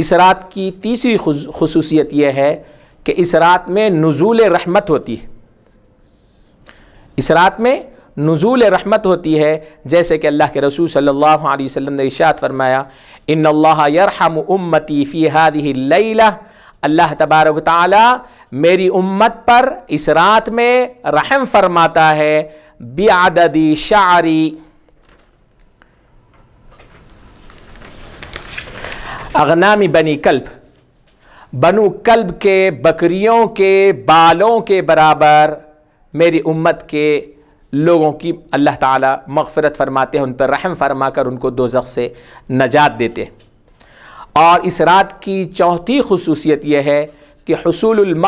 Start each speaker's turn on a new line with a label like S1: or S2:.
S1: اس رات کی تیسری خصوصیت یہ ہے کہ اس رات میں نزول رحمت ہوتی ہے اس رات میں نزول رحمت ہوتی ہے جیسے کہ اللہ کے رسول صلی اللہ علیہ وسلم نے فرمایا ان اللہ یرحم امتی فی اللیلہ اللہ تبارک تعالیٰ میری امت پر اس رات میں رحم فرماتا ہے بیادتی شعری اغنامی بنی کلب بنو کلب کے بکریوں کے بالوں کے برابر میری امت کے لوگوں کی اللہ تعالیٰ مغفرت فرماتے ہیں ان پر رحم فرما کر ان کو دوزخ سے نجات دیتے ہیں اور اس رات کی چوتھی خصوصیت یہ ہے کہ حصول الم